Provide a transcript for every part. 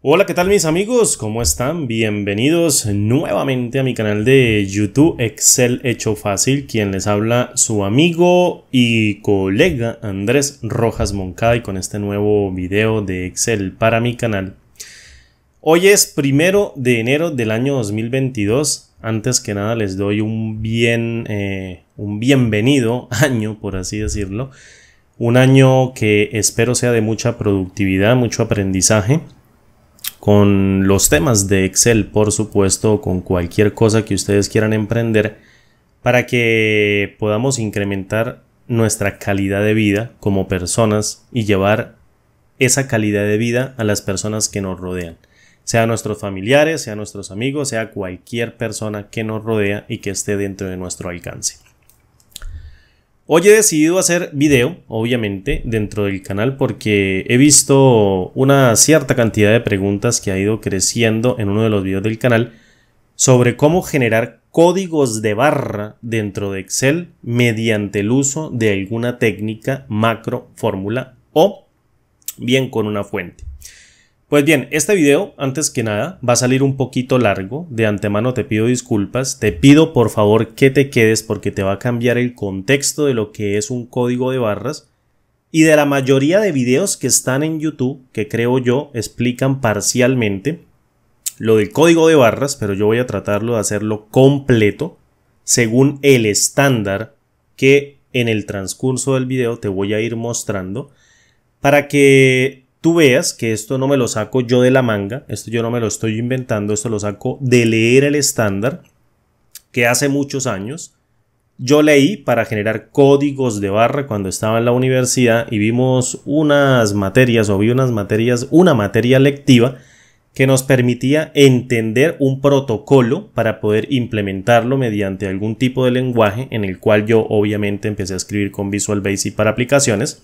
Hola, ¿qué tal mis amigos? ¿Cómo están? Bienvenidos nuevamente a mi canal de YouTube Excel Hecho Fácil, quien les habla su amigo y colega Andrés Rojas Moncada y con este nuevo video de Excel para mi canal. Hoy es primero de enero del año 2022. Antes que nada les doy un bien, eh, un bienvenido año, por así decirlo. Un año que espero sea de mucha productividad, mucho aprendizaje con los temas de Excel, por supuesto, con cualquier cosa que ustedes quieran emprender, para que podamos incrementar nuestra calidad de vida como personas y llevar esa calidad de vida a las personas que nos rodean, sea nuestros familiares, sea nuestros amigos, sea cualquier persona que nos rodea y que esté dentro de nuestro alcance. Hoy he decidido hacer video, obviamente, dentro del canal porque he visto una cierta cantidad de preguntas que ha ido creciendo en uno de los videos del canal sobre cómo generar códigos de barra dentro de Excel mediante el uso de alguna técnica, macro, fórmula o bien con una fuente. Pues bien, este video, antes que nada, va a salir un poquito largo. De antemano te pido disculpas. Te pido por favor que te quedes porque te va a cambiar el contexto de lo que es un código de barras. Y de la mayoría de videos que están en YouTube, que creo yo explican parcialmente lo del código de barras, pero yo voy a tratarlo de hacerlo completo según el estándar que en el transcurso del video te voy a ir mostrando para que tú veas que esto no me lo saco yo de la manga, esto yo no me lo estoy inventando, esto lo saco de leer el estándar que hace muchos años yo leí para generar códigos de barra cuando estaba en la universidad y vimos unas materias o vi unas materias, una materia lectiva que nos permitía entender un protocolo para poder implementarlo mediante algún tipo de lenguaje en el cual yo obviamente empecé a escribir con Visual Basic para aplicaciones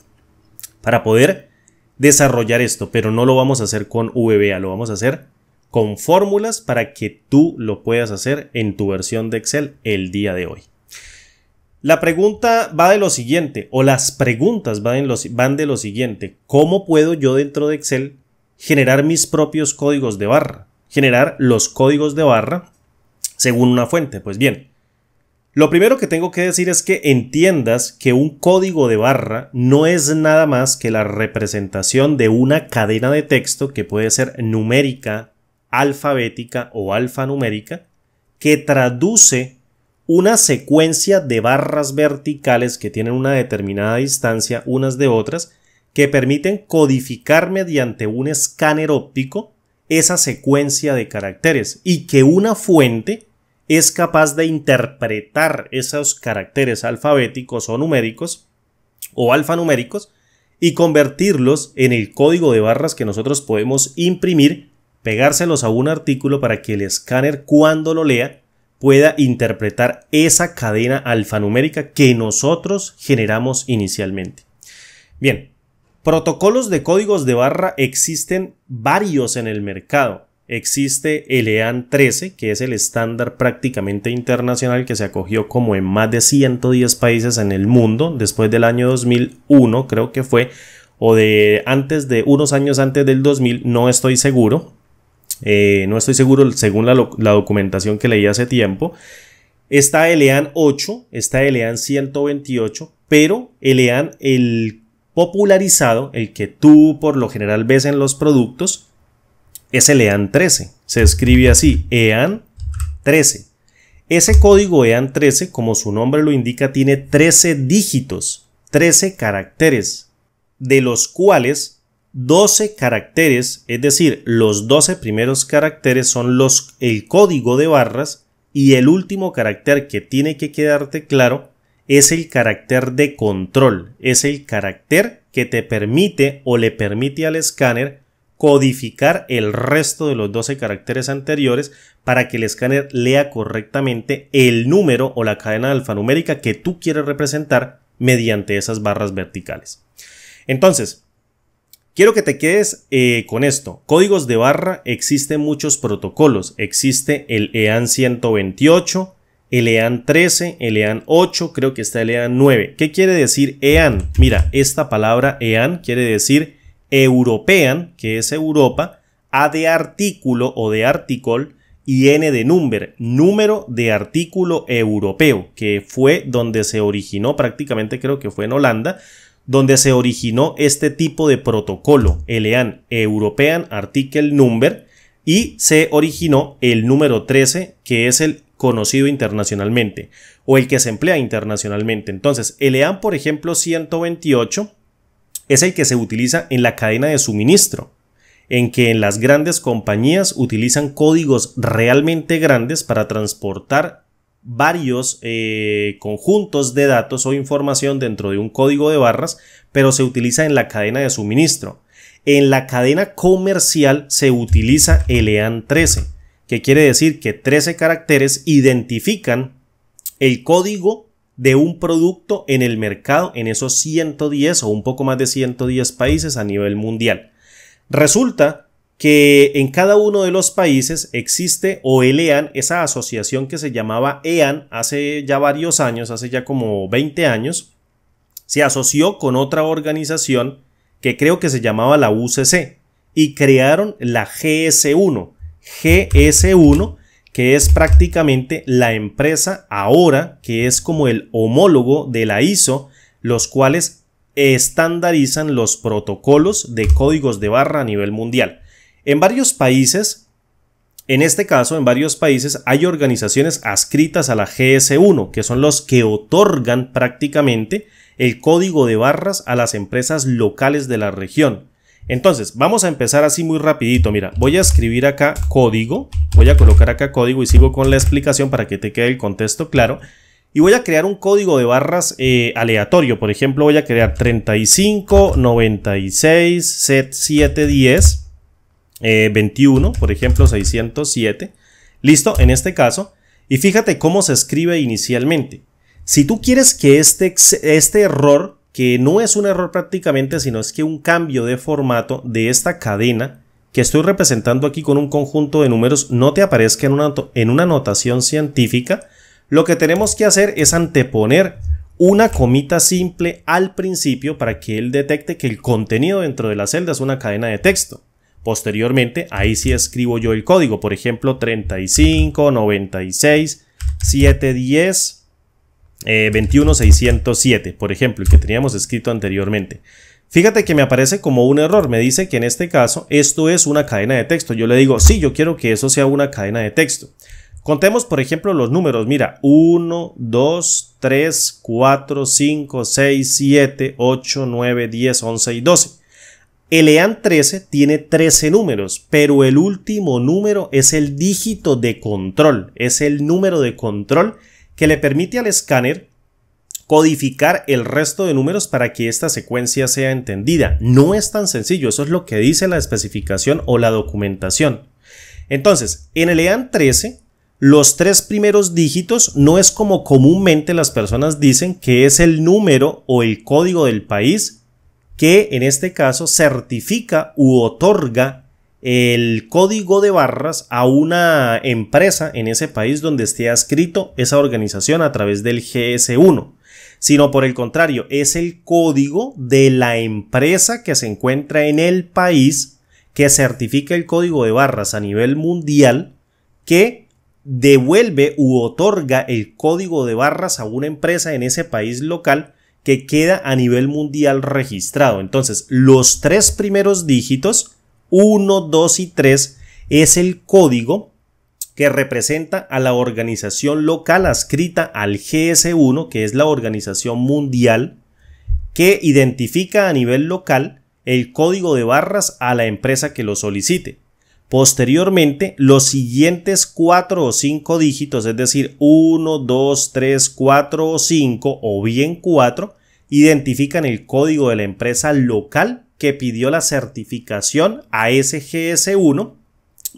para poder desarrollar esto, pero no lo vamos a hacer con VBA, lo vamos a hacer con fórmulas para que tú lo puedas hacer en tu versión de Excel el día de hoy. La pregunta va de lo siguiente, o las preguntas van, de lo siguiente. ¿Cómo puedo yo dentro de Excel generar mis propios códigos de barra? Generar los códigos de barra según una fuente. Pues bien, lo primero que tengo que decir es que entiendas que un código de barra no es nada más que la representación de una cadena de texto que puede ser numérica, alfabética o alfanumérica, que traduce una secuencia de barras verticales que tienen una determinada distancia unas de otras, que permiten codificar mediante un escáner óptico esa secuencia de caracteres y que una fuente es capaz de interpretar esos caracteres alfabéticos o numéricos o alfanuméricos y convertirlos en el código de barras que nosotros podemos imprimir, pegárselos a un artículo para que el escáner cuando lo lea pueda interpretar esa cadena alfanumérica que nosotros generamos inicialmente. Bien, protocolos de códigos de barra existen varios en el mercado. Existe el EAN 13, que es el estándar prácticamente internacional que se acogió como en más de 110 países en el mundo después del año 2001, creo que fue, o de antes de unos años antes del 2000, no estoy seguro. Eh, no estoy seguro según la, la documentación que leí hace tiempo. Está el EAN 8, está el EAN 128, pero el EAN, el popularizado, el que tú por lo general ves en los productos, es el EAN 13. Se escribe así, EAN 13. Ese código EAN 13, como su nombre lo indica, tiene 13 dígitos, 13 caracteres, de los cuales 12 caracteres, es decir, los 12 primeros caracteres son los, el código de barras y el último carácter que tiene que quedarte claro es el carácter de control, es el carácter que te permite o le permite al escáner codificar el resto de los 12 caracteres anteriores para que el escáner lea correctamente el número o la cadena alfanumérica que tú quieres representar mediante esas barras verticales. Entonces, quiero que te quedes eh, con esto. Códigos de barra existen muchos protocolos. Existe el EAN 128, el EAN 13, el EAN 8, creo que está el EAN 9. ¿Qué quiere decir EAN? Mira, esta palabra EAN quiere decir European, que es Europa, A de artículo o de artículo y N de number, número de artículo europeo, que fue donde se originó prácticamente, creo que fue en Holanda, donde se originó este tipo de protocolo, ELEAN, European Article Number, y se originó el número 13, que es el conocido internacionalmente, o el que se emplea internacionalmente. Entonces, ELEAN, por ejemplo, 128, es el que se utiliza en la cadena de suministro, en que en las grandes compañías utilizan códigos realmente grandes para transportar varios eh, conjuntos de datos o información dentro de un código de barras, pero se utiliza en la cadena de suministro. En la cadena comercial se utiliza el EAN 13, que quiere decir que 13 caracteres identifican el código de un producto en el mercado en esos 110 o un poco más de 110 países a nivel mundial. Resulta que en cada uno de los países existe o EAN e esa asociación que se llamaba EAN hace ya varios años, hace ya como 20 años, se asoció con otra organización que creo que se llamaba la UCC y crearon la GS1. GS1 que es prácticamente la empresa ahora que es como el homólogo de la ISO, los cuales estandarizan los protocolos de códigos de barra a nivel mundial. En varios países, en este caso, en varios países hay organizaciones adscritas a la GS1, que son los que otorgan prácticamente el código de barras a las empresas locales de la región. Entonces, vamos a empezar así muy rapidito. Mira, voy a escribir acá código. Voy a colocar acá código y sigo con la explicación para que te quede el contexto claro. Y voy a crear un código de barras eh, aleatorio. Por ejemplo, voy a crear 35, 96, set 7, 10, 21, por ejemplo, 607. Listo, en este caso. Y fíjate cómo se escribe inicialmente. Si tú quieres que este, este error que no es un error prácticamente, sino es que un cambio de formato de esta cadena que estoy representando aquí con un conjunto de números no te aparezca en una, en una notación científica, lo que tenemos que hacer es anteponer una comita simple al principio para que él detecte que el contenido dentro de la celda es una cadena de texto. Posteriormente, ahí sí escribo yo el código, por ejemplo, 35, 96, 7 10 eh, 21607, por ejemplo, el que teníamos escrito anteriormente. Fíjate que me aparece como un error, me dice que en este caso esto es una cadena de texto. Yo le digo, sí, yo quiero que eso sea una cadena de texto. Contemos, por ejemplo, los números. Mira, 1, 2, 3, 4, 5, 6, 7, 8, 9, 10, 11 y 12. El EAN 13 tiene 13 números, pero el último número es el dígito de control, es el número de control que le permite al escáner codificar el resto de números para que esta secuencia sea entendida. No es tan sencillo, eso es lo que dice la especificación o la documentación. Entonces, en el EAN 13, los tres primeros dígitos no es como comúnmente las personas dicen que es el número o el código del país que en este caso certifica u otorga el código de barras a una empresa en ese país donde esté adscrito esa organización a través del GS1, sino por el contrario, es el código de la empresa que se encuentra en el país que certifica el código de barras a nivel mundial que devuelve u otorga el código de barras a una empresa en ese país local que queda a nivel mundial registrado. Entonces, los tres primeros dígitos 1, 2 y 3 es el código que representa a la organización local adscrita al GS1, que es la organización mundial, que identifica a nivel local el código de barras a la empresa que lo solicite. Posteriormente, los siguientes 4 o 5 dígitos, es decir, 1, 2, 3, 4 o 5 o bien 4, identifican el código de la empresa local que pidió la certificación a SGS1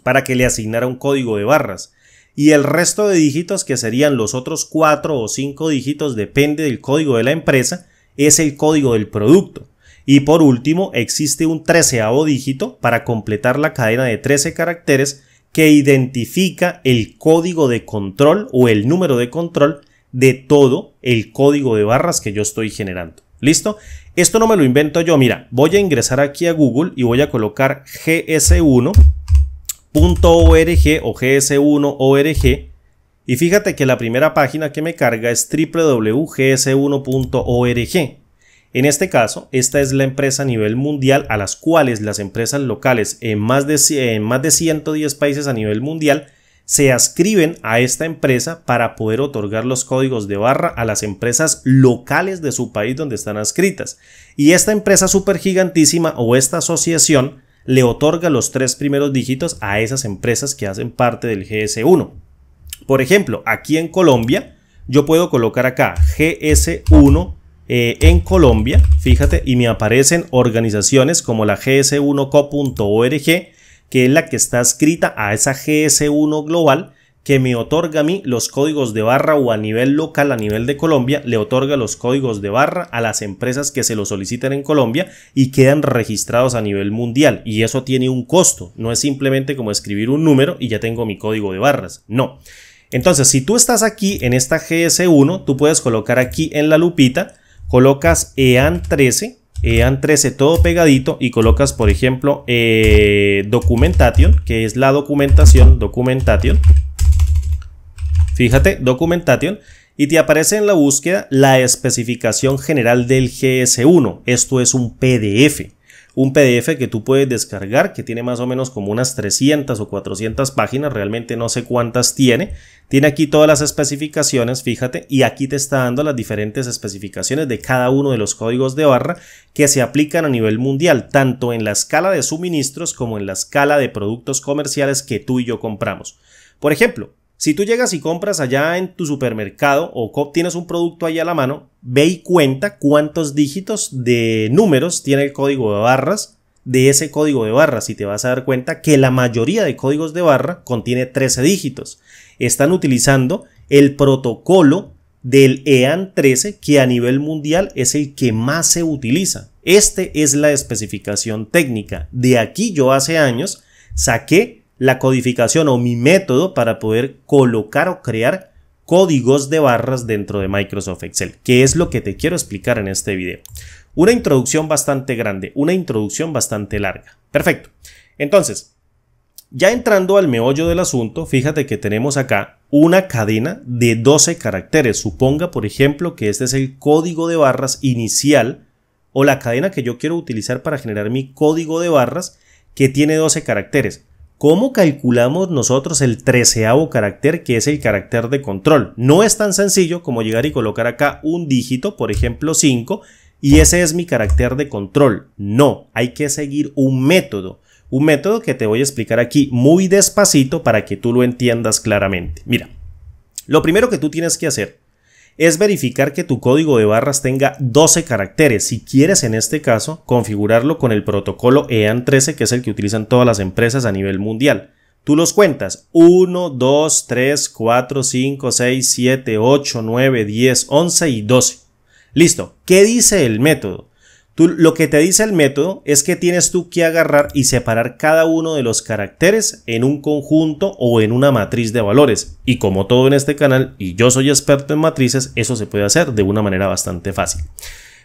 para que le asignara un código de barras. Y el resto de dígitos, que serían los otros 4 o 5 dígitos, depende del código de la empresa, es el código del producto. Y por último, existe un treceavo dígito para completar la cadena de 13 caracteres que identifica el código de control o el número de control de todo el código de barras que yo estoy generando. ¿Listo? Esto no me lo invento yo. Mira, voy a ingresar aquí a Google y voy a colocar gs1.org o gs1.org. Y fíjate que la primera página que me carga es www.gs1.org. En este caso, esta es la empresa a nivel mundial a las cuales las empresas locales en más de, en más de 110 países a nivel mundial se ascriben a esta empresa para poder otorgar los códigos de barra a las empresas locales de su país donde están adscritas. Y esta empresa gigantísima o esta asociación le otorga los tres primeros dígitos a esas empresas que hacen parte del GS1. Por ejemplo, aquí en Colombia, yo puedo colocar acá GS1 eh, en Colombia, fíjate, y me aparecen organizaciones como la gs1co.org, que es la que está escrita a esa GS1 global que me otorga a mí los códigos de barra o a nivel local, a nivel de Colombia, le otorga los códigos de barra a las empresas que se lo soliciten en Colombia y quedan registrados a nivel mundial. Y eso tiene un costo, no es simplemente como escribir un número y ya tengo mi código de barras, no. Entonces, si tú estás aquí en esta GS1, tú puedes colocar aquí en la lupita, colocas EAN 13, eh, AN13 todo pegadito y colocas, por ejemplo, eh, Documentation, que es la documentación, Documentation. Fíjate, Documentation. Y te aparece en la búsqueda la especificación general del GS1. Esto es un PDF un PDF que tú puedes descargar, que tiene más o menos como unas 300 o 400 páginas, realmente no sé cuántas tiene. Tiene aquí todas las especificaciones, fíjate, y aquí te está dando las diferentes especificaciones de cada uno de los códigos de barra que se aplican a nivel mundial, tanto en la escala de suministros como en la escala de productos comerciales que tú y yo compramos. Por ejemplo, si tú llegas y compras allá en tu supermercado o tienes un producto ahí a la mano, ve y cuenta cuántos dígitos de números tiene el código de barras de ese código de barras y te vas a dar cuenta que la mayoría de códigos de barra contiene 13 dígitos. Están utilizando el protocolo del EAN 13 que a nivel mundial es el que más se utiliza. Este es la especificación técnica. De aquí yo hace años saqué la codificación o mi método para poder colocar o crear códigos de barras dentro de Microsoft Excel, que es lo que te quiero explicar en este video. Una introducción bastante grande, una introducción bastante larga. Perfecto. Entonces, ya entrando al meollo del asunto, fíjate que tenemos acá una cadena de 12 caracteres. Suponga, por ejemplo, que este es el código de barras inicial o la cadena que yo quiero utilizar para generar mi código de barras que tiene 12 caracteres. ¿Cómo calculamos nosotros el treceavo carácter que es el carácter de control? No es tan sencillo como llegar y colocar acá un dígito, por ejemplo 5, y ese es mi carácter de control. No, hay que seguir un método. Un método que te voy a explicar aquí muy despacito para que tú lo entiendas claramente. Mira, lo primero que tú tienes que hacer es verificar que tu código de barras tenga 12 caracteres. Si quieres en este caso configurarlo con el protocolo EAN 13, que es el que utilizan todas las empresas a nivel mundial. Tú los cuentas 1, 2, 3, 4, 5, 6, 7, 8, 9, 10, 11 y 12. Listo. ¿Qué dice el método? lo que te dice el método es que tienes tú que agarrar y separar cada uno de los caracteres en un conjunto o en una matriz de valores. Y como todo en este canal, y yo soy experto en matrices, eso se puede hacer de una manera bastante fácil.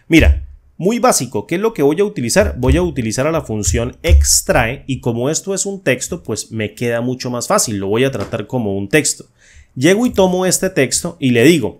Mira, muy básico, ¿qué es lo que voy a utilizar? Voy a utilizar a la función extrae y como esto es un texto, pues me queda mucho más fácil, lo voy a tratar como un texto. Llego y tomo este texto y le digo,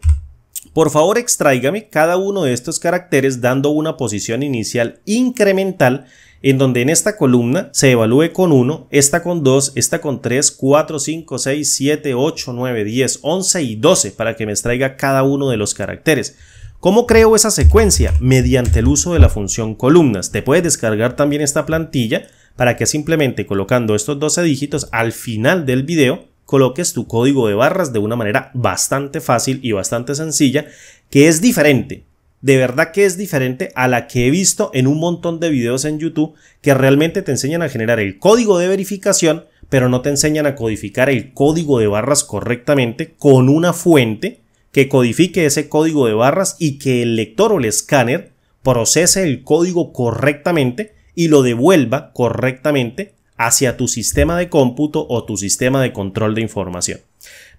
por favor extraígame cada uno de estos caracteres dando una posición inicial incremental en donde en esta columna se evalúe con 1, esta con 2, esta con 3, 4, 5, 6, 7, 8, 9, 10, 11 y 12 para que me extraiga cada uno de los caracteres. ¿Cómo creo esa secuencia? Mediante el uso de la función columnas. Te puedes descargar también esta plantilla para que simplemente colocando estos 12 dígitos al final del video coloques tu código de barras de una manera bastante fácil y bastante sencilla, que es diferente, de verdad que es diferente a la que he visto en un montón de videos en YouTube que realmente te enseñan a generar el código de verificación, pero no te enseñan a codificar el código de barras correctamente con una fuente que codifique ese código de barras y que el lector o el escáner procese el código correctamente y lo devuelva correctamente hacia tu sistema de cómputo o tu sistema de control de información.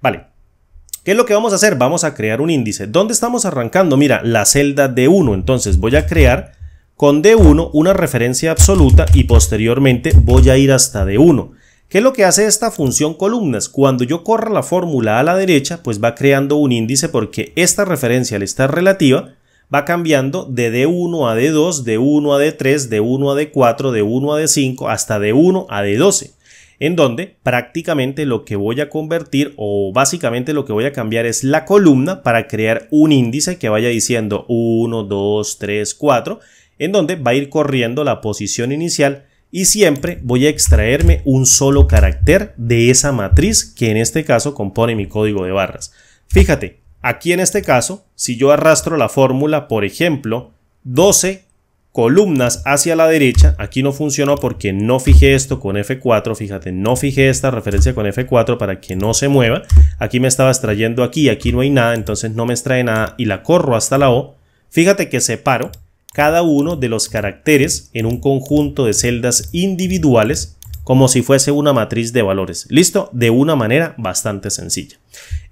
Vale, ¿Qué es lo que vamos a hacer? Vamos a crear un índice. ¿Dónde estamos arrancando? Mira, la celda D1. Entonces voy a crear con D1 una referencia absoluta y posteriormente voy a ir hasta D1. ¿Qué es lo que hace esta función columnas? Cuando yo corra la fórmula a la derecha, pues va creando un índice porque esta referencia le está relativa va cambiando de D1 a D2, de 1 a D3, de 1 a D4, de 1 a D5 hasta de 1 a D12 en donde prácticamente lo que voy a convertir o básicamente lo que voy a cambiar es la columna para crear un índice que vaya diciendo 1, 2, 3, 4, en donde va a ir corriendo la posición inicial y siempre voy a extraerme un solo carácter de esa matriz que en este caso compone mi código de barras. Fíjate, Aquí en este caso, si yo arrastro la fórmula, por ejemplo, 12 columnas hacia la derecha, aquí no funcionó porque no fijé esto con F4, fíjate, no fijé esta referencia con F4 para que no se mueva, aquí me estaba extrayendo aquí, aquí no hay nada, entonces no me extrae nada y la corro hasta la O, fíjate que separo cada uno de los caracteres en un conjunto de celdas individuales como si fuese una matriz de valores. ¿Listo? De una manera bastante sencilla.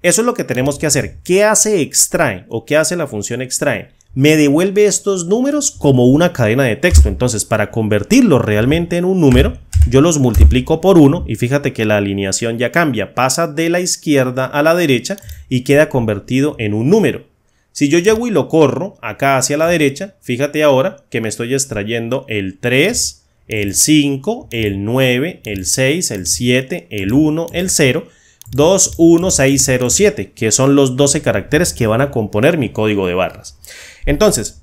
Eso es lo que tenemos que hacer. ¿Qué hace extrae o qué hace la función extrae? Me devuelve estos números como una cadena de texto. Entonces, para convertirlos realmente en un número, yo los multiplico por 1 y fíjate que la alineación ya cambia, pasa de la izquierda a la derecha y queda convertido en un número. Si yo llego y lo corro acá hacia la derecha, fíjate ahora que me estoy extrayendo el 3, el 5, el 9, el 6, el 7, el 1, el 0, 2, 1, 6, 0, 7, que son los 12 caracteres que van a componer mi código de barras. Entonces,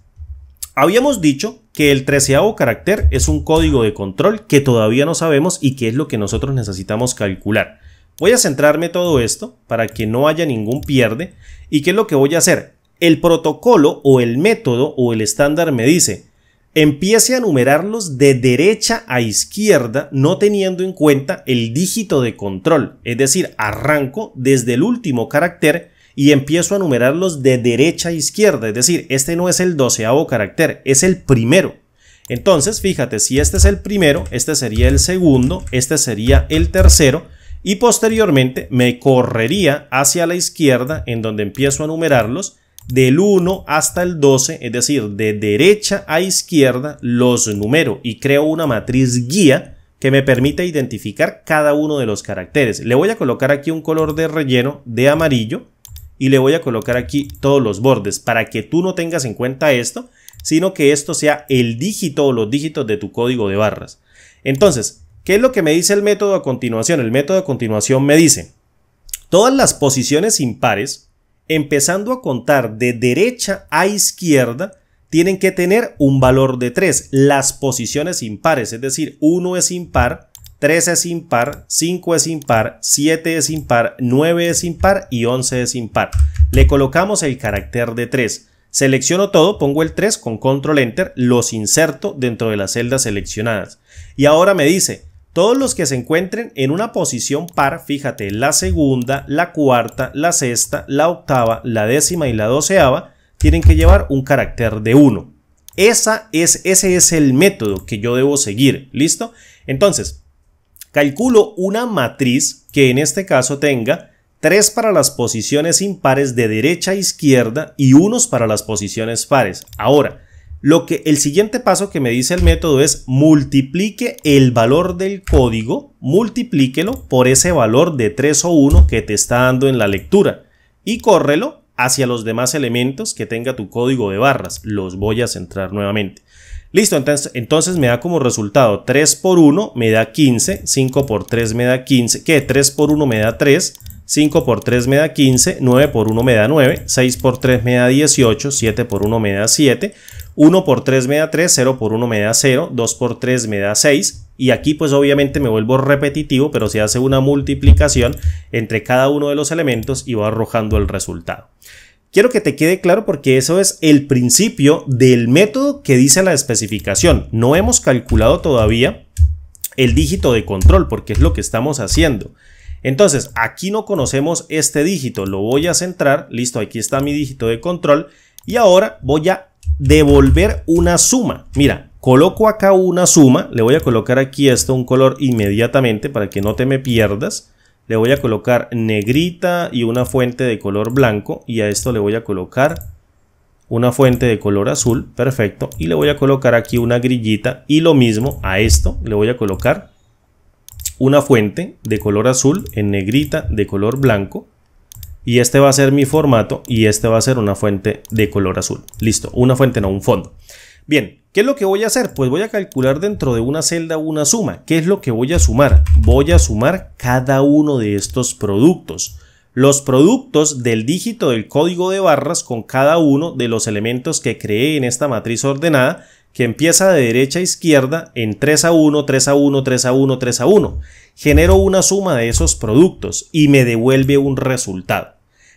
habíamos dicho que el treceavo carácter es un código de control que todavía no sabemos y que es lo que nosotros necesitamos calcular. Voy a centrarme todo esto para que no haya ningún pierde y qué es lo que voy a hacer. El protocolo o el método o el estándar me dice empiece a numerarlos de derecha a izquierda no teniendo en cuenta el dígito de control, es decir, arranco desde el último carácter y empiezo a numerarlos de derecha a izquierda, es decir, este no es el doceavo carácter, es el primero. Entonces, fíjate, si este es el primero, este sería el segundo, este sería el tercero, y posteriormente me correría hacia la izquierda en donde empiezo a numerarlos del 1 hasta el 12, es decir, de derecha a izquierda, los número y creo una matriz guía que me permite identificar cada uno de los caracteres. Le voy a colocar aquí un color de relleno de amarillo y le voy a colocar aquí todos los bordes para que tú no tengas en cuenta esto, sino que esto sea el dígito o los dígitos de tu código de barras. Entonces, ¿qué es lo que me dice el método a continuación? El método a continuación me dice, todas las posiciones impares empezando a contar de derecha a izquierda, tienen que tener un valor de 3. Las posiciones impares, es decir, 1 es impar, 3 es impar, 5 es impar, 7 es impar, 9 es impar y 11 es impar. Le colocamos el carácter de 3. Selecciono todo, pongo el 3 con control enter, los inserto dentro de las celdas seleccionadas. Y ahora me dice, todos los que se encuentren en una posición par, fíjate, la segunda, la cuarta, la sexta, la octava, la décima y la doceava, tienen que llevar un carácter de 1. Esa es, ese es el método que yo debo seguir, ¿listo? Entonces, calculo una matriz que en este caso tenga 3 para las posiciones impares de derecha a izquierda y unos para las posiciones pares. Ahora, lo que el siguiente paso que me dice el método es multiplique el valor del código, multiplíquelo por ese valor de 3 o 1 que te está dando en la lectura y córrelo hacia los demás elementos que tenga tu código de barras. Los voy a centrar nuevamente. Listo, entonces, entonces me da como resultado 3 por 1 me da 15, 5 por 3 me da 15, que 3 por 1 me da 3, 5 por 3 me da 15, 9 por 1 me da 9, 6 por 3 me da 18, 7 por 1 me da 7, 1 por 3 me da 3, 0 por 1 me da 0, 2 por 3 me da 6. Y aquí pues obviamente me vuelvo repetitivo, pero se hace una multiplicación entre cada uno de los elementos y va arrojando el resultado. Quiero que te quede claro porque eso es el principio del método que dice la especificación. No hemos calculado todavía el dígito de control porque es lo que estamos haciendo. Entonces, aquí no conocemos este dígito, lo voy a centrar, listo, aquí está mi dígito de control y ahora voy a devolver una suma. Mira, coloco acá una suma, le voy a colocar aquí esto un color inmediatamente para que no te me pierdas. Le voy a colocar negrita y una fuente de color blanco y a esto le voy a colocar una fuente de color azul, perfecto. Y le voy a colocar aquí una grillita y lo mismo a esto le voy a colocar una fuente de color azul en negrita de color blanco y este va a ser mi formato y este va a ser una fuente de color azul. Listo, una fuente no, un fondo. Bien, ¿qué es lo que voy a hacer? Pues voy a calcular dentro de una celda una suma. ¿Qué es lo que voy a sumar? Voy a sumar cada uno de estos productos los productos del dígito del código de barras con cada uno de los elementos que creé en esta matriz ordenada que empieza de derecha a izquierda en 3 a 1, 3 a 1, 3 a 1, 3 a 1 genero una suma de esos productos y me devuelve un resultado.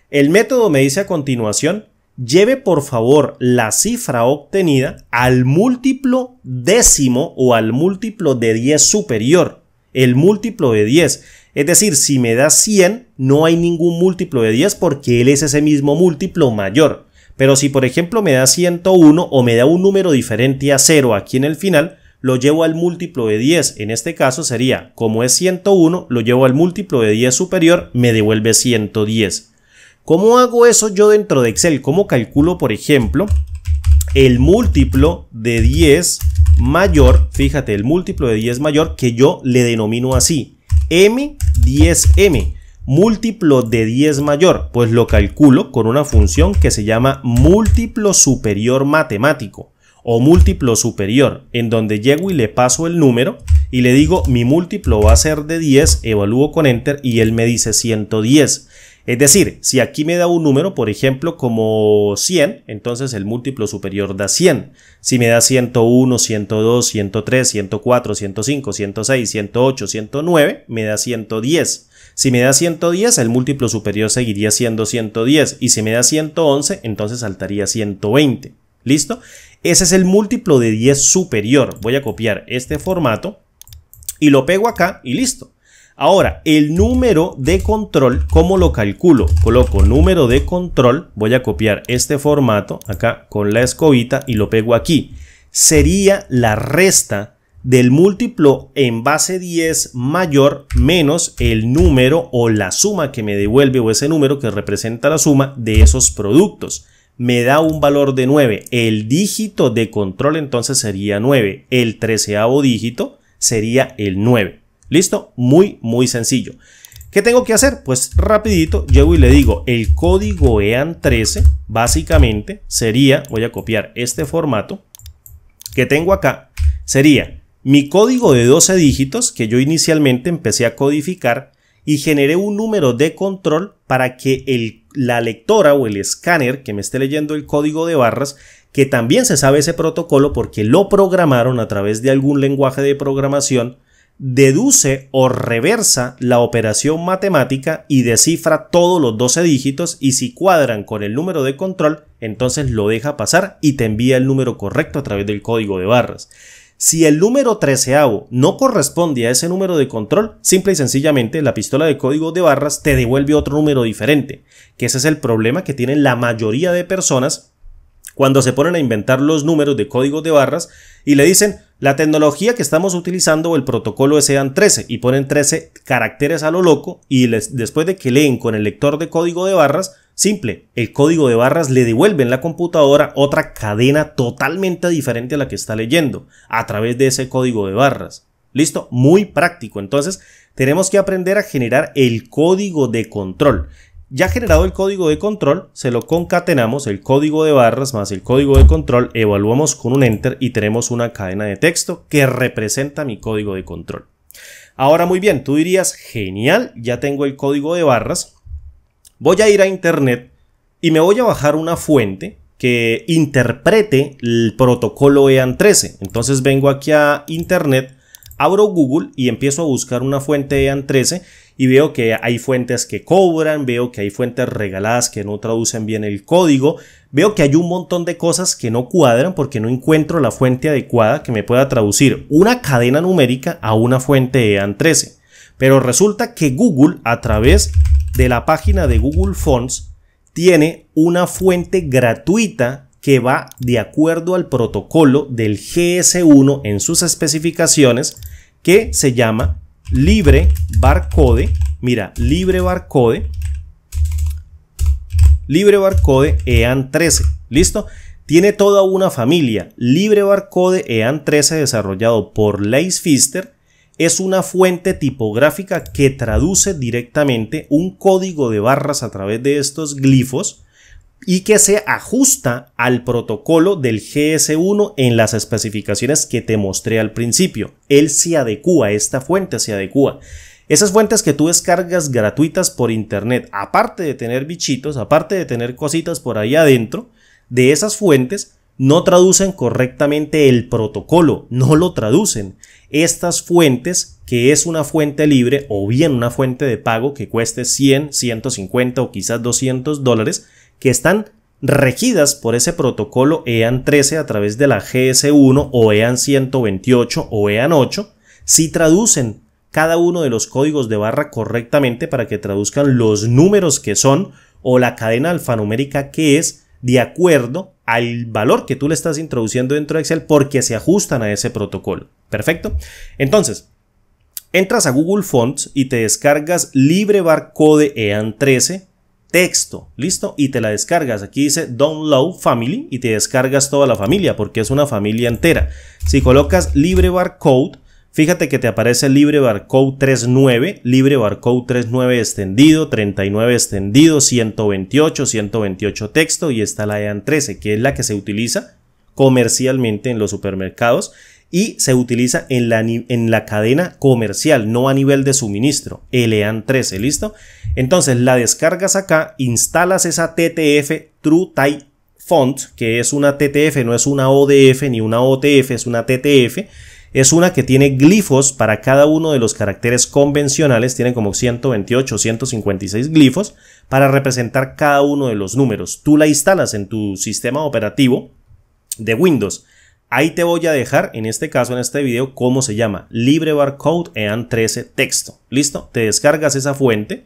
El método me dice a continuación, lleve por favor la cifra obtenida al múltiplo décimo o al múltiplo de 10 superior, el múltiplo de 10. Es decir, si me da 100, no hay ningún múltiplo de 10 porque él es ese mismo múltiplo mayor. Pero si por ejemplo me da 101 o me da un número diferente a 0 aquí en el final, lo llevo al múltiplo de 10. En este caso sería, como es 101, lo llevo al múltiplo de 10 superior, me devuelve 110. ¿Cómo hago eso yo dentro de Excel? ¿Cómo calculo, por ejemplo, el múltiplo de 10 mayor? Fíjate, el múltiplo de 10 mayor que yo le denomino así, m 10m múltiplo de 10 mayor? Pues lo calculo con una función que se llama múltiplo superior matemático o múltiplo superior, en donde llego y le paso el número y le digo mi múltiplo va a ser de 10, evalúo con enter y él me dice 110. Es decir, si aquí me da un número, por ejemplo, como 100, entonces el múltiplo superior da 100. Si me da 101, 102, 103, 104, 105, 106, 108, 109, me da 110. Si me da 110, el múltiplo superior seguiría siendo 110. Y si me da 111, entonces saltaría 120. ¿Listo? Ese es el múltiplo de 10 superior. Voy a copiar este formato y lo pego acá y listo. Ahora, el número de control, ¿cómo lo calculo? Coloco número de control, voy a copiar este formato acá con la escobita y lo pego aquí. Sería la resta del múltiplo en base 10 mayor menos el número o la suma que me devuelve o ese número que representa la suma de esos productos me da un valor de 9. El dígito de control entonces sería 9. El treceavo dígito sería el 9. ¿Listo? Muy, muy sencillo. ¿Qué tengo que hacer? Pues rapidito, llego y le digo, el código EAN13 básicamente sería, voy a copiar este formato que tengo acá, sería mi código de 12 dígitos que yo inicialmente empecé a codificar y generé un número de control para que el, la lectora o el escáner que me esté leyendo el código de barras, que también se sabe ese protocolo porque lo programaron a través de algún lenguaje de programación, deduce o reversa la operación matemática y descifra todos los 12 dígitos y si cuadran con el número de control, entonces lo deja pasar y te envía el número correcto a través del código de barras. Si el número treceavo no corresponde a ese número de control, simple y sencillamente la pistola de código de barras te devuelve otro número diferente, que ese es el problema que tienen la mayoría de personas cuando se ponen a inventar los números de código de barras y le dicen la tecnología que estamos utilizando o el protocolo sean 13 y ponen 13 caracteres a lo loco y les, después de que leen con el lector de código de barras Simple, el código de barras le devuelve en la computadora otra cadena totalmente diferente a la que está leyendo, a través de ese código de barras. ¿Listo? Muy práctico. Entonces, tenemos que aprender a generar el código de control. Ya generado el código de control, se lo concatenamos, el código de barras más el código de control, evaluamos con un enter y tenemos una cadena de texto que representa mi código de control. Ahora muy bien, tú dirías, genial, ya tengo el código de barras, voy a ir a Internet y me voy a bajar una fuente que interprete el protocolo EAN13. Entonces vengo aquí a Internet, abro Google y empiezo a buscar una fuente EAN13 y veo que hay fuentes que cobran, veo que hay fuentes regaladas que no traducen bien el código, veo que hay un montón de cosas que no cuadran porque no encuentro la fuente adecuada que me pueda traducir una cadena numérica a una fuente EAN13. Pero resulta que Google a través de la página de Google Fonts tiene una fuente gratuita que va de acuerdo al protocolo del GS1 en sus especificaciones que se llama libre barcode. Mira, libre barcode. Libre barcode EAN13. ¿Listo? Tiene toda una familia. Libre barcode EAN13 desarrollado por Leis Pfister es una fuente tipográfica que traduce directamente un código de barras a través de estos glifos y que se ajusta al protocolo del GS1 en las especificaciones que te mostré al principio. Él se adecua, esta fuente se adecua. Esas fuentes que tú descargas gratuitas por internet, aparte de tener bichitos, aparte de tener cositas por ahí adentro, de esas fuentes no traducen correctamente el protocolo, no lo traducen estas fuentes, que es una fuente libre o bien una fuente de pago que cueste 100, 150 o quizás 200 dólares, que están regidas por ese protocolo EAN 13 a través de la GS1 o EAN 128 o EAN 8, si traducen cada uno de los códigos de barra correctamente para que traduzcan los números que son o la cadena alfanumérica que es de acuerdo al valor que tú le estás introduciendo dentro de Excel porque se ajustan a ese protocolo. Perfecto. Entonces, entras a Google Fonts y te descargas libre barcode EAN13 texto, ¿listo? Y te la descargas. Aquí dice Download Family y te descargas toda la familia porque es una familia entera. Si colocas libre Barcode Fíjate que te aparece libre barcode 39, libre barcode 39 extendido, 39 extendido, 128, 128 texto y está la EAN 13, que es la que se utiliza comercialmente en los supermercados y se utiliza en la, en la cadena comercial, no a nivel de suministro, EAN e 13, ¿listo? Entonces la descargas acá, instalas esa TTF True Type Font, que es una TTF, no es una ODF ni una OTF, es una TTF es una que tiene glifos para cada uno de los caracteres convencionales, tiene como 128 o 156 glifos para representar cada uno de los números. Tú la instalas en tu sistema operativo de Windows. Ahí te voy a dejar, en este caso, en este video, cómo se llama Libre Barcode EAN 13 texto. ¿Listo? Te descargas esa fuente,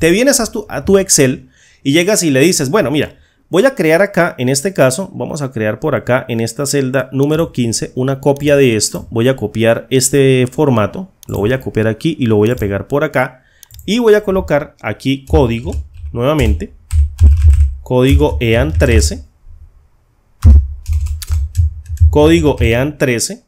te vienes a tu, a tu Excel y llegas y le dices, bueno, mira, Voy a crear acá, en este caso, vamos a crear por acá en esta celda número 15 una copia de esto. Voy a copiar este formato, lo voy a copiar aquí y lo voy a pegar por acá. Y voy a colocar aquí código, nuevamente, código EAN13. Código EAN13.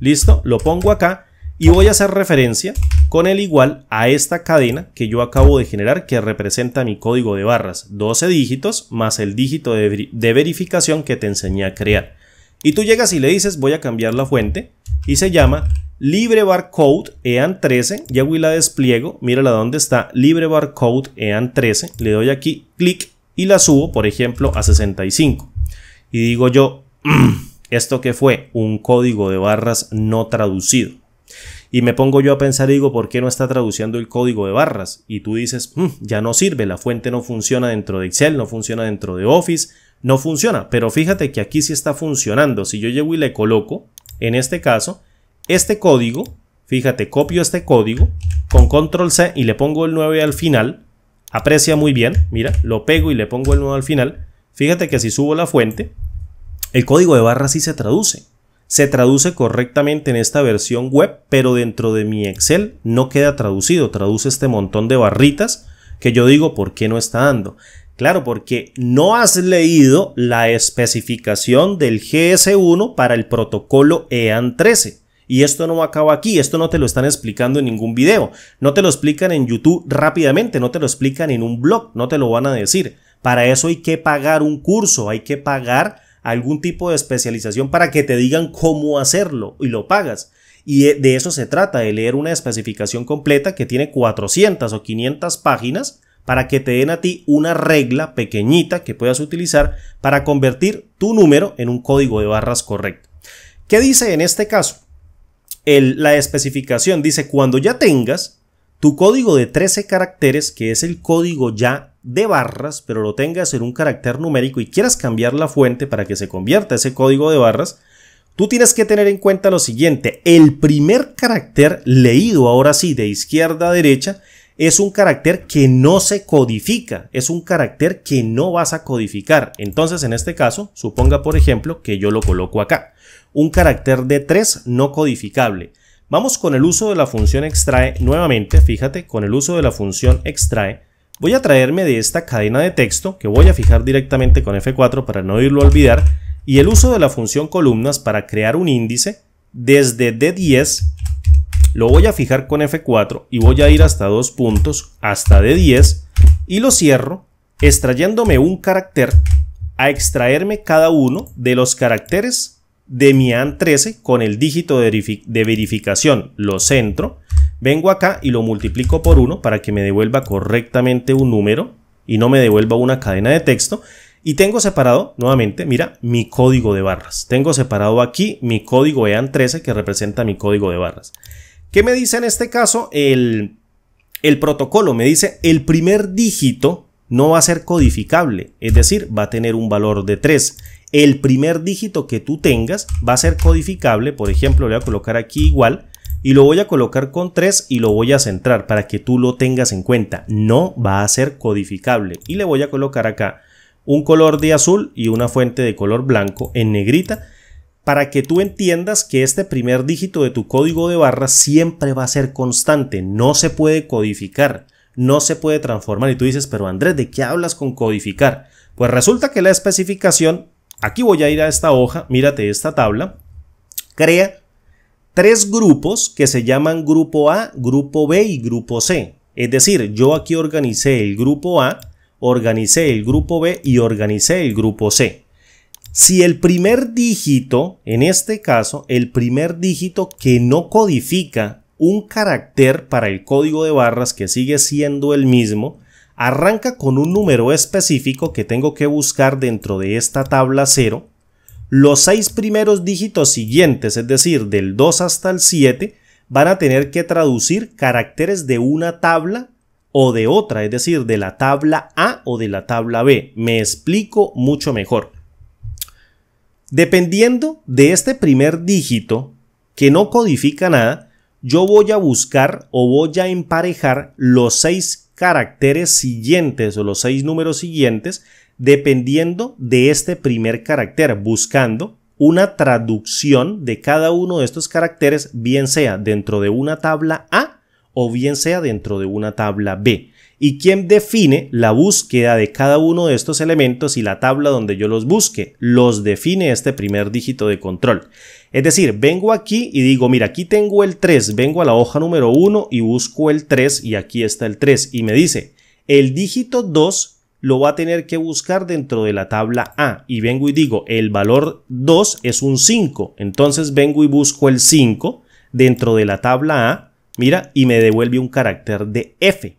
Listo, lo pongo acá y voy a hacer referencia con el igual a esta cadena que yo acabo de generar que representa mi código de barras, 12 dígitos más el dígito de, verificación que te enseñé a crear. Y tú llegas y le dices voy a cambiar la fuente y se llama libre LibreBarcode EAN13, ya y la despliego, mírala dónde está, libre LibreBarcode EAN13, le doy aquí clic y la subo, por ejemplo, a 65. Y digo yo, mm, ¿esto que fue? Un código de barras no traducido. Y me pongo yo a pensar digo, ¿por qué no está traduciendo el código de barras? Y tú dices, mm, ya no sirve, la fuente no funciona dentro de Excel, no funciona dentro de Office, no funciona. Pero fíjate que aquí sí está funcionando. Si yo llego y le coloco, en este caso, este código, fíjate, copio este código con control C y le pongo el 9 al final, aprecia muy bien, mira, lo pego y le pongo el 9 al final. Fíjate que si subo la fuente, el código de barras sí se traduce se traduce correctamente en esta versión web, pero dentro de mi Excel no queda traducido, traduce este montón de barritas que yo digo, ¿por qué no está dando? Claro, porque no has leído la especificación del GS1 para el protocolo EAN 13. Y esto no acaba aquí, esto no te lo están explicando en ningún video, no te lo explican en YouTube rápidamente, no te lo explican en un blog, no te lo van a decir. Para eso hay que pagar un curso, hay que pagar algún tipo de especialización para que te digan cómo hacerlo y lo pagas. Y de eso se trata, de leer una especificación completa que tiene 400 o 500 páginas para que te den a ti una regla pequeñita que puedas utilizar para convertir tu número en un código de barras correcto. ¿Qué dice en este caso? la especificación dice cuando ya tengas tu código de 13 caracteres, que es el código ya de barras, pero lo tengas en un carácter numérico y quieras cambiar la fuente para que se convierta ese código de barras, tú tienes que tener en cuenta lo siguiente. El primer carácter leído ahora sí de izquierda a derecha es un carácter que no se codifica, es un carácter que no vas a codificar. Entonces, en este caso, suponga, por ejemplo, que yo lo coloco acá. Un carácter de 3 no codificable. Vamos con el uso de la función extrae nuevamente, fíjate, con el uso de la función extrae, Voy a traerme de esta cadena de texto que voy a fijar directamente con F4 para no irlo a olvidar y el uso de la función columnas para crear un índice desde D10 lo voy a fijar con F4 y voy a ir hasta dos puntos, hasta D10 y lo cierro extrayéndome un carácter a extraerme cada uno de los caracteres de mi AN13 con el dígito de, de verificación, lo centro Vengo acá y lo multiplico por 1 para que me devuelva correctamente un número y no me devuelva una cadena de texto. Y tengo separado, nuevamente, mira, mi código de barras. Tengo separado aquí mi código EAN13 que representa mi código de barras. ¿Qué me dice en este caso el, el protocolo? Me dice el primer dígito no va a ser codificable, es decir, va a tener un valor de 3. El primer dígito que tú tengas va a ser codificable, por ejemplo, le voy a colocar aquí igual, y lo voy a colocar con 3 y lo voy a centrar para que tú lo tengas en cuenta. No va a ser codificable y le voy a colocar acá un color de azul y una fuente de color blanco en negrita para que tú entiendas que este primer dígito de tu código de barra siempre va a ser constante, no se puede codificar, no se puede transformar. Y tú dices, pero Andrés, ¿de qué hablas con codificar? Pues resulta que la especificación, aquí voy a ir a esta hoja, mírate esta tabla, crea tres grupos que se llaman grupo A, grupo B y grupo C. Es decir, yo aquí organicé el grupo A, organicé el grupo B y organicé el grupo C. Si el primer dígito, en este caso, el primer dígito que no codifica un carácter para el código de barras que sigue siendo el mismo, arranca con un número específico que tengo que buscar dentro de esta tabla 0 los seis primeros dígitos siguientes, es decir, del 2 hasta el 7, van a tener que traducir caracteres de una tabla o de otra, es decir, de la tabla A o de la tabla B. Me explico mucho mejor. Dependiendo de este primer dígito, que no codifica nada, yo voy a buscar o voy a emparejar los seis caracteres siguientes o los seis números siguientes dependiendo de este primer carácter, buscando una traducción de cada uno de estos caracteres, bien sea dentro de una tabla A o bien sea dentro de una tabla B. Y quien define la búsqueda de cada uno de estos elementos y la tabla donde yo los busque, los define este primer dígito de control. Es decir, vengo aquí y digo, mira, aquí tengo el 3, vengo a la hoja número 1 y busco el 3 y aquí está el 3 y me dice, el dígito 2 lo va a tener que buscar dentro de la tabla A y vengo y digo el valor 2 es un 5 entonces vengo y busco el 5 dentro de la tabla A mira y me devuelve un carácter de F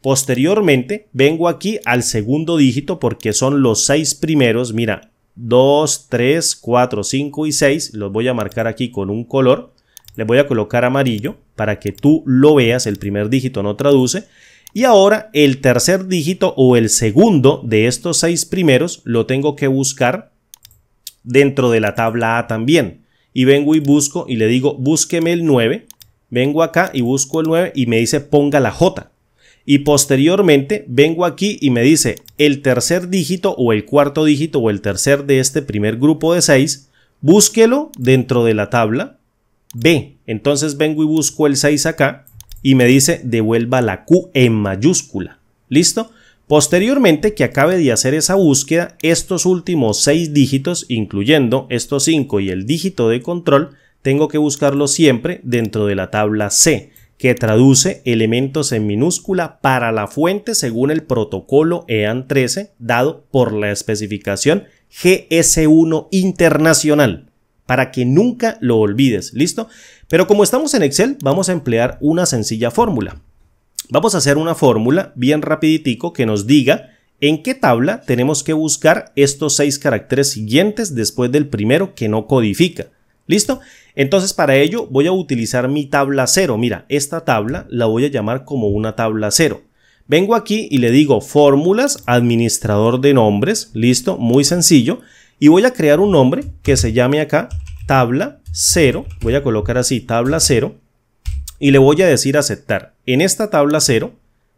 posteriormente vengo aquí al segundo dígito porque son los seis primeros mira 2, 3, 4, 5 y 6 los voy a marcar aquí con un color le voy a colocar amarillo para que tú lo veas el primer dígito no traduce y ahora el tercer dígito o el segundo de estos seis primeros lo tengo que buscar dentro de la tabla A también. Y vengo y busco y le digo búsqueme el 9. Vengo acá y busco el 9 y me dice ponga la J. Y posteriormente vengo aquí y me dice el tercer dígito o el cuarto dígito o el tercer de este primer grupo de 6. Búsquelo dentro de la tabla B. Entonces vengo y busco el 6 acá y me dice devuelva la Q en mayúscula. ¿Listo? Posteriormente que acabe de hacer esa búsqueda, estos últimos seis dígitos, incluyendo estos cinco y el dígito de control, tengo que buscarlo siempre dentro de la tabla C, que traduce elementos en minúscula para la fuente según el protocolo EAN 13 dado por la especificación GS1 internacional para que nunca lo olvides, ¿listo? Pero como estamos en Excel, vamos a emplear una sencilla fórmula. Vamos a hacer una fórmula bien rapiditico que nos diga en qué tabla tenemos que buscar estos seis caracteres siguientes después del primero que no codifica. ¿Listo? Entonces para ello voy a utilizar mi tabla 0. Mira, esta tabla la voy a llamar como una tabla 0. Vengo aquí y le digo fórmulas administrador de nombres. Listo, muy sencillo y voy a crear un nombre que se llame acá tabla 0, voy a colocar así tabla 0 y le voy a decir aceptar. En esta tabla 0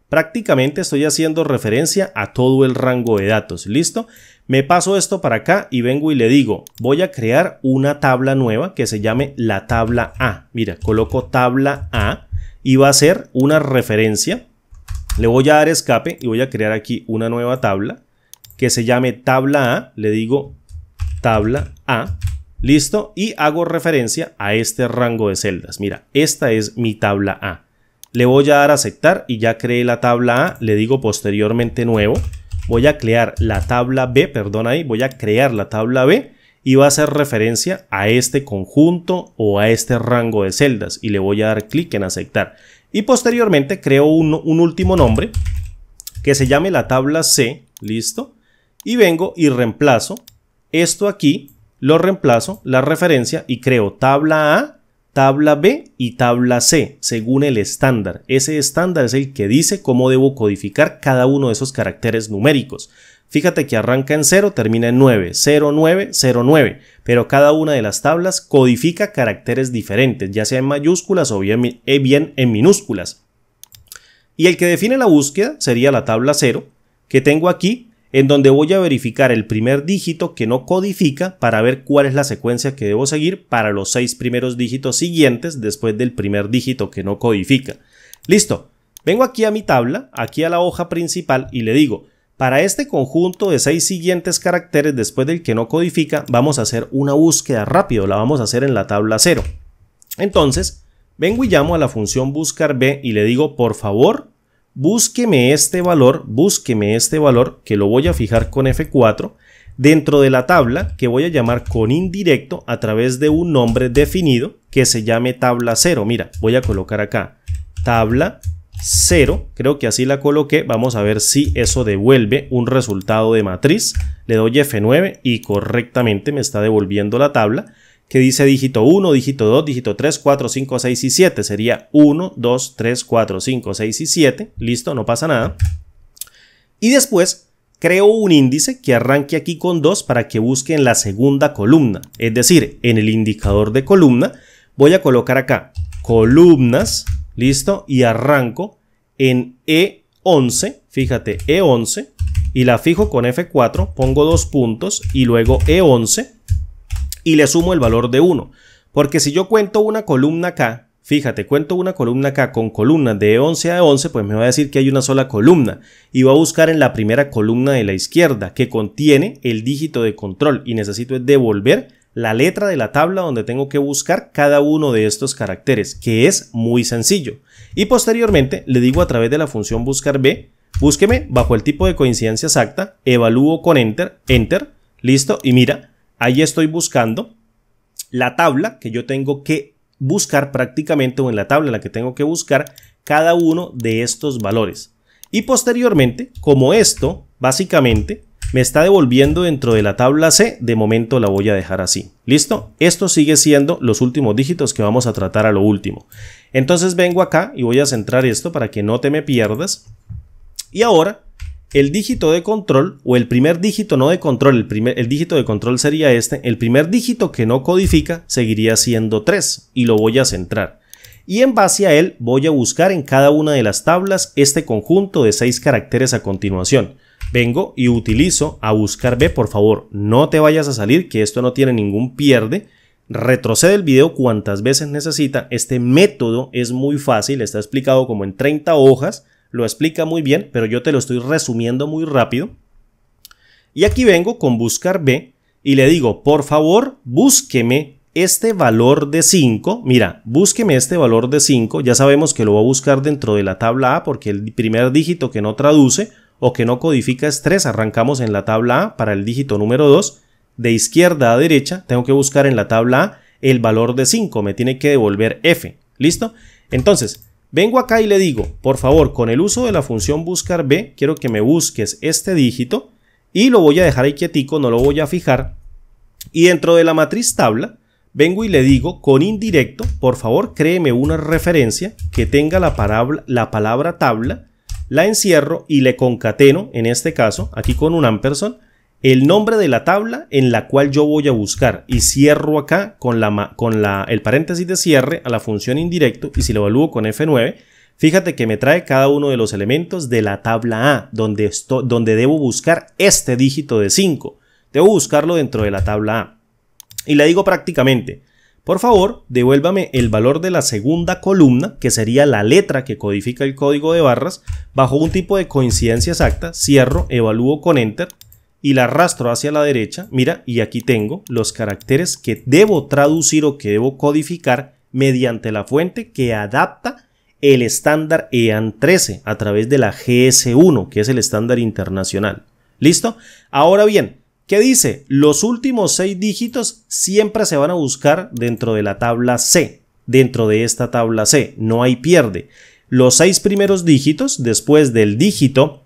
prácticamente estoy haciendo referencia a todo el rango de datos, ¿listo? Me paso esto para acá y vengo y le digo, voy a crear una tabla nueva que se llame la tabla A. Mira, coloco tabla A y va a ser una referencia. Le voy a dar escape y voy a crear aquí una nueva tabla que se llame tabla A. Le digo tabla A, listo, y hago referencia a este rango de celdas. Mira, esta es mi tabla A. Le voy a dar a aceptar y ya creé la tabla A, le digo posteriormente nuevo. Voy a crear la tabla B, perdón ahí, voy a crear la tabla B y va a hacer referencia a este conjunto o a este rango de celdas y le voy a dar clic en aceptar. Y posteriormente creo un, un último nombre que se llame la tabla C, listo, y vengo y reemplazo esto aquí lo reemplazo, la referencia, y creo tabla A, tabla B y tabla C, según el estándar. Ese estándar es el que dice cómo debo codificar cada uno de esos caracteres numéricos. Fíjate que arranca en 0, termina en 9, 0, 9, 0, 9, pero cada una de las tablas codifica caracteres diferentes, ya sea en mayúsculas o bien, eh, en minúsculas. Y el que define la búsqueda sería la tabla 0, que tengo aquí en donde voy a verificar el primer dígito que no codifica para ver cuál es la secuencia que debo seguir para los seis primeros dígitos siguientes después del primer dígito que no codifica. Listo, vengo aquí a mi tabla, aquí a la hoja principal y le digo, para este conjunto de seis siguientes caracteres después del que no codifica, vamos a hacer una búsqueda rápido, la vamos a hacer en la tabla 0. Entonces, vengo y llamo a la función buscar b y le digo, por favor, búsqueme este valor, búsqueme este valor que lo voy a fijar con F4 dentro de la tabla que voy a llamar con indirecto a través de un nombre definido que se llame tabla 0. Mira, voy a colocar acá tabla 0, creo que así la coloqué, vamos a ver si eso devuelve un resultado de matriz, le doy F9 y correctamente me está devolviendo la tabla, que dice dígito 1, dígito 2, dígito 3, 4, 5, 6 y 7. Sería 1, 2, 3, 4, 5, 6 y 7. Listo, no pasa nada. Y después creo un índice que arranque aquí con 2 para que busque en la segunda columna. Es decir, en el indicador de columna voy a colocar acá columnas, listo, y arranco en E11, fíjate, E11, y la fijo con F4, pongo dos puntos y luego E11, y le sumo el valor de 1. Porque si yo cuento una columna acá, fíjate, cuento una columna acá con columnas de 11 a 11, pues me va a decir que hay una sola columna y va a buscar en la primera columna de la izquierda que contiene el dígito de control y necesito devolver la letra de la tabla donde tengo que buscar cada uno de estos caracteres, que es muy sencillo. Y posteriormente le digo a través de la función buscar b, búsqueme bajo el tipo de coincidencia exacta, evalúo con enter, enter, listo, y mira, Ahí estoy buscando la tabla que yo tengo que buscar prácticamente o en la tabla en la que tengo que buscar cada uno de estos valores. Y posteriormente, como esto básicamente me está devolviendo dentro de la tabla C, de momento la voy a dejar así. ¿Listo? Esto sigue siendo los últimos dígitos que vamos a tratar a lo último. Entonces vengo acá y voy a centrar esto para que no te me pierdas. Y ahora el dígito de control o el primer dígito no de control, el, primer, el dígito de control sería este, el primer dígito que no codifica seguiría siendo 3 y lo voy a centrar. Y en base a él voy a buscar en cada una de las tablas este conjunto de 6 caracteres a continuación. Vengo y utilizo a buscar B, por favor, no te vayas a salir, que esto no tiene ningún pierde. Retrocede el video cuantas veces necesita. Este método es muy fácil, está explicado como en 30 hojas lo explica muy bien, pero yo te lo estoy resumiendo muy rápido. Y aquí vengo con buscar B y le digo, por favor, búsqueme este valor de 5. Mira, búsqueme este valor de 5. Ya sabemos que lo va a buscar dentro de la tabla A porque el primer dígito que no traduce o que no codifica es 3. Arrancamos en la tabla A para el dígito número 2. De izquierda a derecha tengo que buscar en la tabla A el valor de 5. Me tiene que devolver F. ¿Listo? Entonces, Vengo acá y le digo, por favor, con el uso de la función buscar b, quiero que me busques este dígito y lo voy a dejar ahí quietico, no lo voy a fijar. Y dentro de la matriz tabla, vengo y le digo con indirecto, por favor, créeme una referencia que tenga la palabra, la palabra tabla, la encierro y le concateno, en este caso, aquí con un ampersand, el nombre de la tabla en la cual yo voy a buscar y cierro acá con, la, el paréntesis de cierre a la función indirecto y si lo evalúo con F9, fíjate que me trae cada uno de los elementos de la tabla A donde, donde debo buscar este dígito de 5. Debo buscarlo dentro de la tabla A. Y le digo prácticamente, por favor, devuélvame el valor de la segunda columna, que sería la letra que codifica el código de barras, bajo un tipo de coincidencia exacta, cierro, evalúo con Enter y la arrastro hacia la derecha, mira, y aquí tengo los caracteres que debo traducir o que debo codificar mediante la fuente que adapta el estándar EAN 13 a través de la GS1, que es el estándar internacional. ¿Listo? Ahora bien, ¿qué dice? Los últimos seis dígitos siempre se van a buscar dentro de la tabla C, dentro de esta tabla C, no hay pierde. Los seis primeros dígitos después del dígito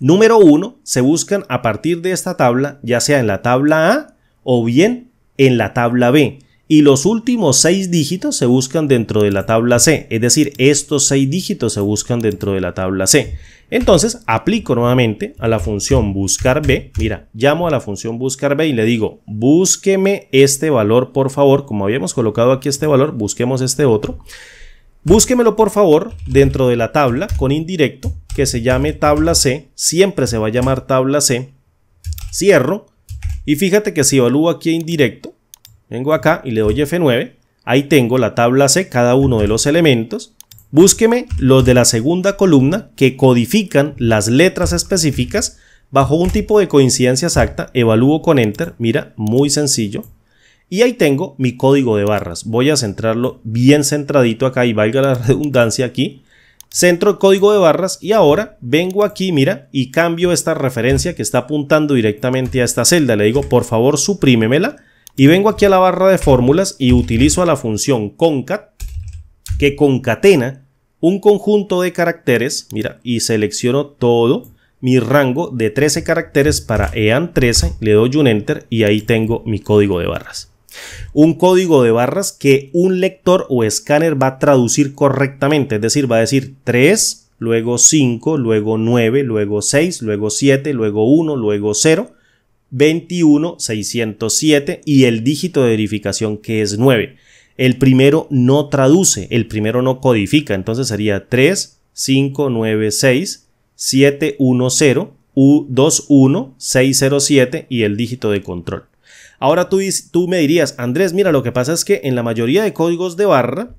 Número 1 se buscan a partir de esta tabla, ya sea en la tabla A o bien en la tabla B. Y los últimos 6 dígitos se buscan dentro de la tabla C, es decir, estos 6 dígitos se buscan dentro de la tabla C. Entonces aplico nuevamente a la función buscar B, mira, llamo a la función buscar B y le digo, búsqueme este valor por favor, como habíamos colocado aquí este valor, busquemos este otro. Búsquemelo por favor dentro de la tabla con indirecto que se llame tabla C, siempre se va a llamar tabla C, cierro, y fíjate que si evalúo aquí en directo, vengo acá y le doy F9, ahí tengo la tabla C, cada uno de los elementos, búsqueme los de la segunda columna que codifican las letras específicas bajo un tipo de coincidencia exacta, evalúo con Enter, mira, muy sencillo, y ahí tengo mi código de barras. Voy a centrarlo bien centradito acá y valga la redundancia aquí centro el código de barras y ahora vengo aquí, mira, y cambio esta referencia que está apuntando directamente a esta celda. Le digo, por favor, suprímemela y vengo aquí a la barra de fórmulas y utilizo a la función concat que concatena un conjunto de caracteres, mira, y selecciono todo mi rango de 13 caracteres para EAN13, le doy un enter y ahí tengo mi código de barras. Un código de barras que un lector o escáner va a traducir correctamente, es decir, va a decir 3, luego 5, luego 9, luego 6, luego 7, luego 1, luego 0, 21, 607 y el dígito de verificación que es 9. El primero no traduce, el primero no codifica, entonces sería 3, 5, 9, 6, 7, 1, 0, 6, 0, 7 y el dígito de control. Ahora tú, me dirías, Andrés, mira, lo que pasa es que en la mayoría de códigos de barra,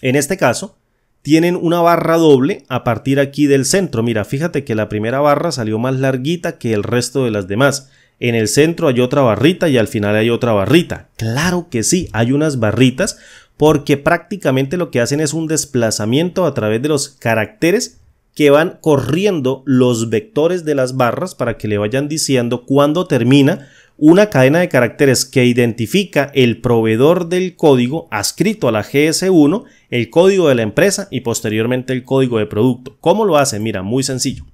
en este caso, tienen una barra doble a partir aquí del centro. Mira, fíjate que la primera barra salió más larguita que el resto de las demás. En el centro hay otra barrita y al final hay otra barrita. Claro que sí, hay unas barritas porque prácticamente lo que hacen es un desplazamiento a través de los caracteres que van corriendo los vectores de las barras para que le vayan diciendo cuándo termina una cadena de caracteres que identifica el proveedor del código adscrito a la GS1, el código de la empresa y posteriormente el código de producto. ¿Cómo lo hace? Mira, muy sencillo.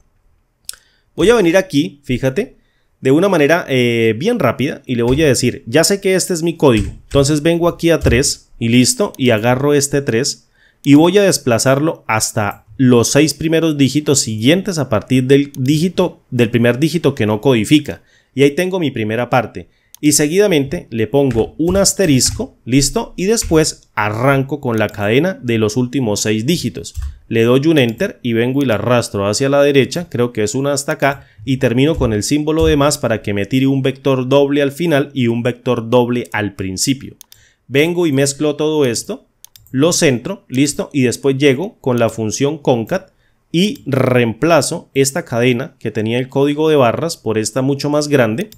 Voy a venir aquí, fíjate, de una manera eh, bien rápida y le voy a decir, ya sé que este es mi código, entonces vengo aquí a 3 y listo, y agarro este 3 y voy a desplazarlo hasta los seis primeros dígitos siguientes a partir del dígito, del primer dígito que no codifica. Y ahí tengo mi primera parte. Y seguidamente le pongo un asterisco, listo, y después arranco con la cadena de los últimos seis dígitos. Le doy un enter y vengo y la arrastro hacia la derecha, creo que es una hasta acá, y termino con el símbolo de más para que me tire un vector doble al final y un vector doble al principio. Vengo y mezclo todo esto, lo centro, listo, y después llego con la función concat y reemplazo esta cadena que tenía el código de barras por esta mucho más grande.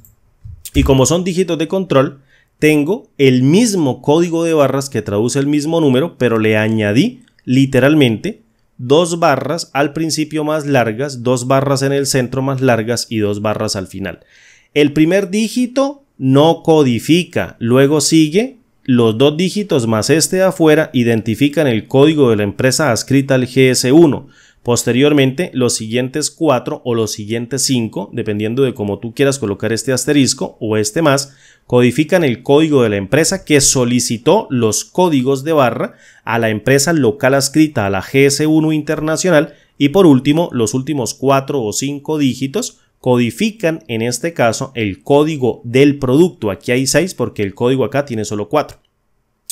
Y como son dígitos de control, tengo el mismo código de barras que traduce el mismo número, pero le añadí literalmente dos barras al principio más largas, dos barras en el centro más largas y dos barras al final. El primer dígito no codifica, luego sigue los dos dígitos más este de afuera identifican el código de la empresa adscrita al GS1. Posteriormente, los siguientes cuatro o los siguientes cinco, dependiendo de cómo tú quieras colocar este asterisco o este más, codifican el código de la empresa que solicitó los códigos de barra a la empresa local adscrita a la GS1 internacional y por último, los últimos cuatro o cinco dígitos codifican en este caso el código del producto. Aquí hay seis porque el código acá tiene solo cuatro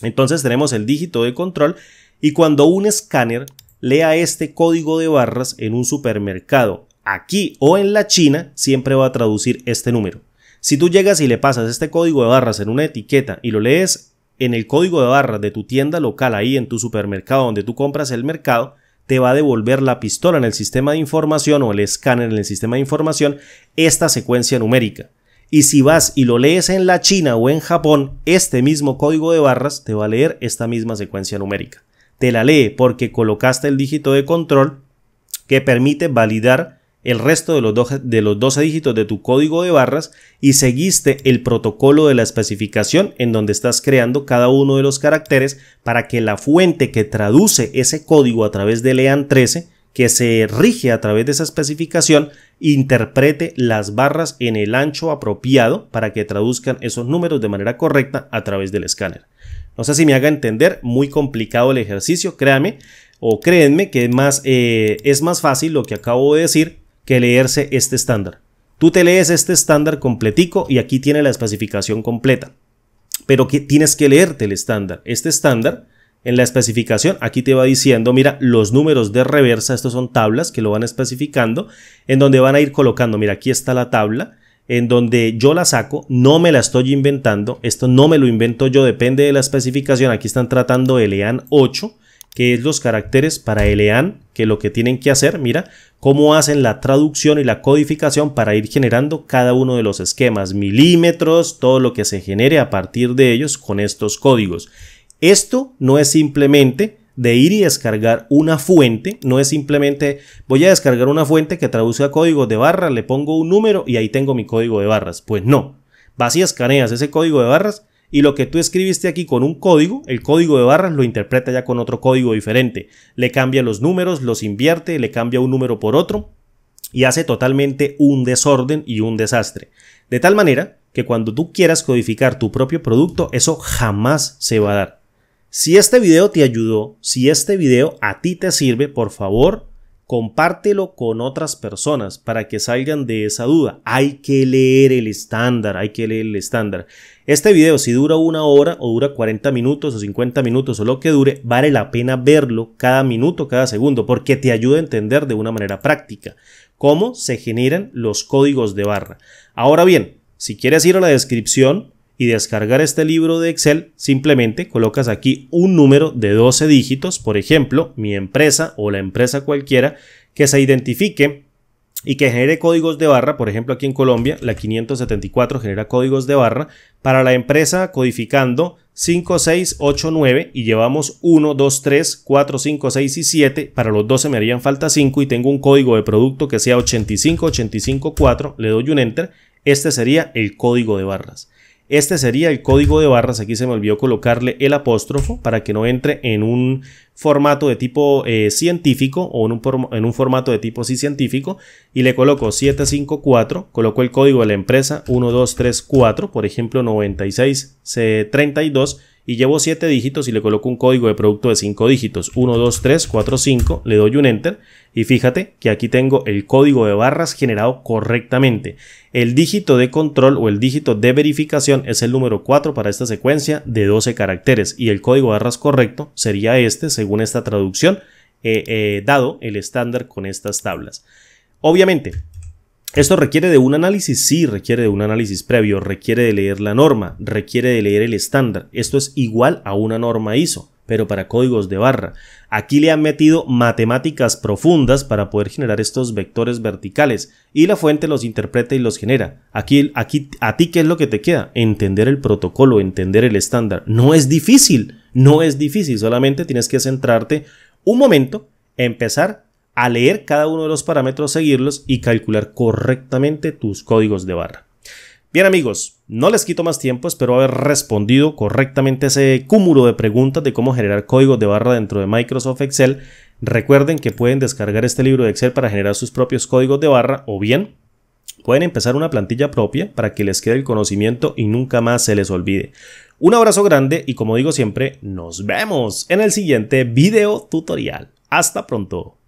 Entonces tenemos el dígito de control y cuando un escáner lea este código de barras en un supermercado, aquí o en la China, siempre va a traducir este número. Si tú llegas y le pasas este código de barras en una etiqueta y lo lees en el código de barras de tu tienda local ahí en tu supermercado donde tú compras el mercado, te va a devolver la pistola en el sistema de información o el escáner en el sistema de información esta secuencia numérica. Y si vas y lo lees en la China o en Japón, este mismo código de barras te va a leer esta misma secuencia numérica te la lee porque colocaste el dígito de control que permite validar el resto de los, 12, de los dígitos de tu código de barras y seguiste el protocolo de la especificación en donde estás creando cada uno de los caracteres para que la fuente que traduce ese código a través de LEAN 13 que se rige a través de esa especificación interprete las barras en el ancho apropiado para que traduzcan esos números de manera correcta a través del escáner. No sé si me haga entender, muy complicado el ejercicio, créame o créenme que es más, eh, es más fácil lo que acabo de decir que leerse este estándar. Tú te lees este estándar completico y aquí tiene la especificación completa. Pero que tienes que leerte el estándar. Este estándar, en la especificación, aquí te va diciendo, mira, los números de reversa, estos son tablas que lo van especificando, en donde van a ir colocando, mira, aquí está la tabla, en donde yo la saco, no me la estoy inventando, esto no me lo invento yo, depende de la especificación, aquí están tratando ELEAN 8, que es los caracteres para ELEAN, que lo que tienen que hacer, mira, cómo hacen la traducción y la codificación para ir generando cada uno de los esquemas, milímetros, todo lo que se genere a partir de ellos con estos códigos. Esto no es simplemente de ir y descargar una fuente. No es simplemente voy a descargar una fuente que traduce a código de barras le pongo un número y ahí tengo mi código de barras. Pues no. Vas y escaneas ese código de barras y lo que tú escribiste aquí con un código, el código de barras lo interpreta ya con otro código diferente. Le cambia los números, los invierte, le cambia un número por otro y hace totalmente un desorden y un desastre. De tal manera que cuando tú quieras codificar tu propio producto, eso jamás se va a dar. Si este video te ayudó, si este video a ti te sirve, por favor, compártelo con otras personas para que salgan de esa duda. Hay que leer el estándar, hay que leer el estándar. Este video, si dura una hora o dura 40 minutos o 50 minutos o lo que dure, vale la pena verlo cada minuto, cada segundo, porque te ayuda a entender de una manera práctica cómo se generan los códigos de barra. Ahora bien, si quieres ir a la descripción, y descargar este libro de Excel, simplemente colocas aquí un número de 12 dígitos, por ejemplo, mi empresa o la empresa cualquiera, que se identifique y que genere códigos de barra, por ejemplo aquí en Colombia, la 574 genera códigos de barra para la empresa codificando 5, 6, 8, y llevamos 1, 2, 3, 4, 5, 6 y 7. Para los 12 me harían falta 5 y tengo un código de producto que sea 85, 85, 4. Le doy un enter. Este sería el código de barras. Este sería el código de barras. Aquí se me olvidó colocarle el apóstrofo para que no entre en un formato de tipo eh, científico o en un, en un, formato de tipo sí científico. Y le coloco 754, coloco el código de la empresa 1234, por ejemplo 9632 y llevo 7 dígitos y le coloco un código de producto de 5 dígitos, 1, 2, 3, 4, 5, le doy un enter y fíjate que aquí tengo el código de barras generado correctamente. El dígito de control o el dígito de verificación es el número 4 para esta secuencia de 12 caracteres y el código de barras correcto sería este según esta traducción dado el estándar con estas tablas. Obviamente, esto requiere de un análisis, sí, requiere de un análisis previo, requiere de leer la norma, requiere de leer el estándar. Esto es igual a una norma ISO, pero para códigos de barra. Aquí le han metido matemáticas profundas para poder generar estos vectores verticales y la fuente los interpreta y los genera. Aquí, aquí a ti qué es lo que te queda? Entender el protocolo, entender el estándar. No es difícil, no es difícil, solamente tienes que centrarte un momento, empezar a leer cada uno de los parámetros, seguirlos y calcular correctamente tus códigos de barra. Bien amigos, no les quito más tiempo, espero haber respondido correctamente ese cúmulo de preguntas de cómo generar códigos de barra dentro de Microsoft Excel. Recuerden que pueden descargar este libro de Excel para generar sus propios códigos de barra o bien pueden empezar una plantilla propia para que les quede el conocimiento y nunca más se les olvide. Un abrazo grande y como digo siempre, nos vemos en el siguiente video tutorial. Hasta pronto.